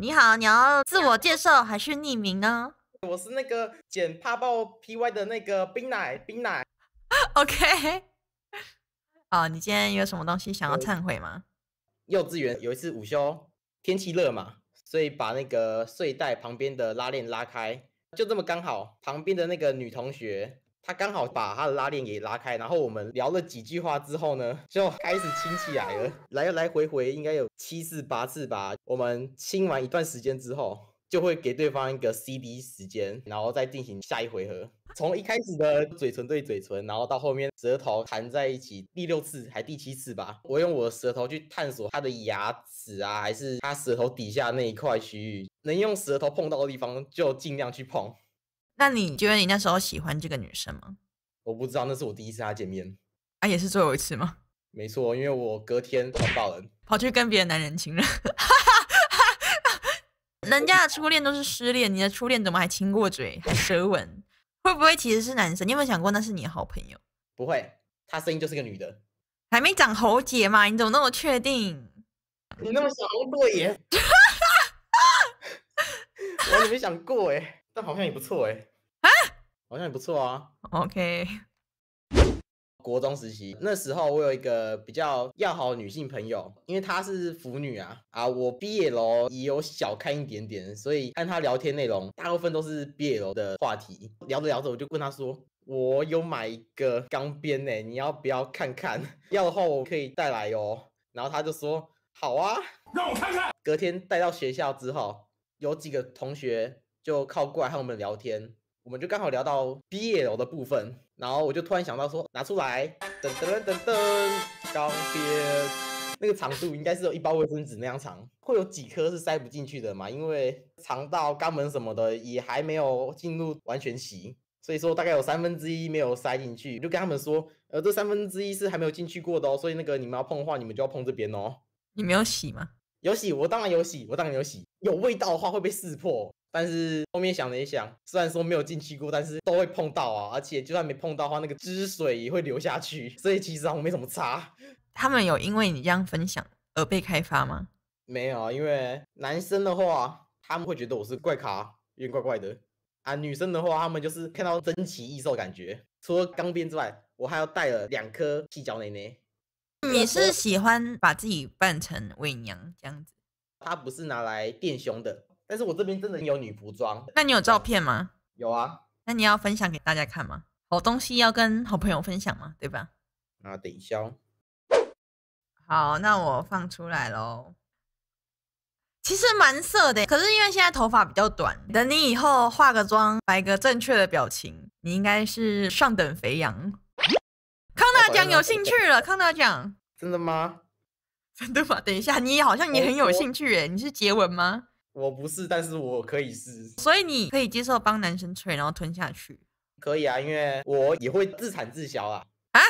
你好，你要自我介绍还是匿名呢？我是那个剪帕爆 PY 的那个冰奶冰奶。OK，啊，你今天有什么东西想要忏悔吗？幼稚园有一次午休，天气热嘛，所以把那个睡袋旁边的拉链拉开，就这么刚好，旁边的那个女同学。他刚好把他的拉链给拉开，然后我们聊了几句话之后呢，就开始亲起来了，来来回回应该有七次八次吧。我们亲完一段时间之后，就会给对方一个 C d 时间，然后再进行下一回合。从一开始的嘴唇对嘴唇，然后到后面舌头含在一起，第六次还第七次吧，我用我的舌头去探索他的牙齿啊，还是他舌头底下那一块区域，能用舌头碰到的地方就尽量去碰。那你觉得你那时候喜欢这个女生吗？我不知道，那是我第一次跟她见面，啊，也是最后一次吗？没错，因为我隔天跑爆了，跑去跟别的男人亲了。人家的初恋都是失恋，你的初恋怎么还亲过嘴，还舌吻？会不会其实是男生？你有没有想过那是你的好朋友？不会，她声音就是个女的，还没长喉结嘛？你怎么那么确定？你那么小，过耶？我也没想过哎。但好像也不错哎，啊，好像也不错啊。OK，国中时期那时候我有一个比较要好的女性朋友，因为她是腐女啊啊。我毕业楼也有小看一点点，所以跟她聊天内容大部分都是毕业楼的话题。聊着聊着，我就问她说：“我有买一个钢鞭诶，你要不要看看？要的话我可以带来哦。”然后她就说：“好啊，让我看看。”隔天带到学校之后，有几个同学。就靠过来和我们聊天，我们就刚好聊到毕业楼的部分，然后我就突然想到说拿出来，噔噔噔噔，刚毕业，那个长度应该是有一包卫生纸那样长，会有几颗是塞不进去的嘛，因为肠道、肛门什么的也还没有进入完全洗，所以说大概有三分之一没有塞进去，就跟他们说，呃，这三分之一是还没有进去过的哦，所以那个你们要碰的话，你们就要碰这边哦。你们有洗吗？有洗，我当然有洗，我当然有洗，有味道的话会被识破。但是后面想了一想，虽然说没有进去过，但是都会碰到啊。而且就算没碰到的话，那个汁水也会流下去，所以其实我没什么差。他们有因为你这样分享而被开发吗？没有啊，因为男生的话，他们会觉得我是怪咖，有点怪怪的啊。女生的话，他们就是看到珍奇异兽，感觉除了钢鞭之外，我还要带了两颗细脚奶奶。你是喜欢把自己扮成伪娘这样子？它不是拿来垫胸的。但是我这边真的有女服装，那你有照片吗？有啊，那你要分享给大家看吗？好东西要跟好朋友分享嘛，对吧？那等一下，哦。好，那我放出来喽。其实蛮色的，可是因为现在头发比较短，等你以后化个妆，摆个正确的表情，你应该是上等肥羊。康大奖有兴趣了，康大奖。真的吗？真的吗？等一下，你好像你很有兴趣诶，你是杰文吗？我不是，但是我可以是。所以你可以接受帮男生吹，然后吞下去。可以啊，因为我也会自产自销啊。啊？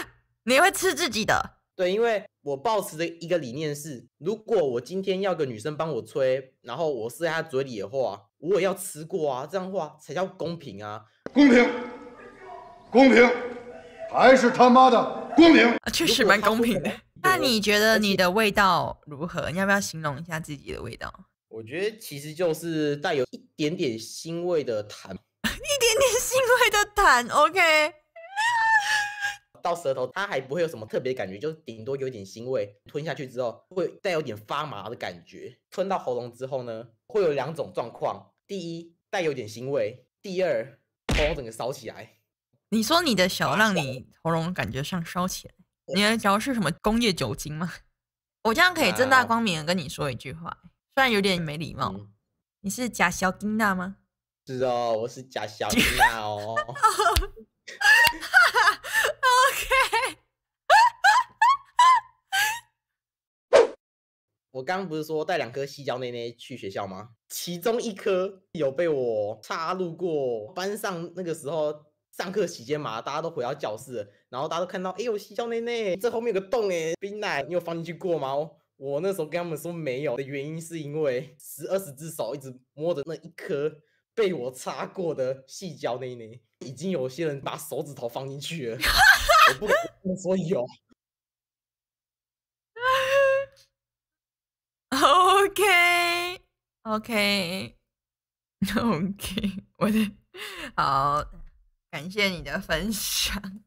你会吃自己的？对，因为我抱持的一个理念是，如果我今天要个女生帮我吹，然后我塞她嘴里的话，我也要吃过啊，这样的话才叫公平啊。公平，公平，还是他妈的公平啊！确实蛮公平的。那你觉得你的味道如何？你要不要形容一下自己的味道？我觉得其实就是带有一点点腥味的痰，一点点腥味的痰，OK。到舌头它还不会有什么特别感觉，就是顶多有点腥味。吞下去之后会带有点发麻的感觉。吞到喉咙之后呢，会有两种状况：第一，带有点腥味；第二，喉咙整个烧起来。你说你的小让你喉咙感觉像烧起来？你的小是什么工业酒精吗？我这样可以正大光明的跟你说一句话。虽然有点没礼貌，你是假小丁娜吗？是哦，我是假小丁 娜哦。OK，我刚刚不是说带两颗西蕉内内去学校吗？其中一颗有被我插入过。班上那个时候上课期间嘛，大家都回到教室，然后大家都看到，哎呦西蕉内内这后面有个洞哎，冰奶你有放进去过吗？我那时候跟他们说没有的原因，是因为十二十只手一直摸着那一颗被我擦过的细胶内内，已经有些人把手指头放进去了，我不说有。OK OK OK，我的好，感谢你的分享。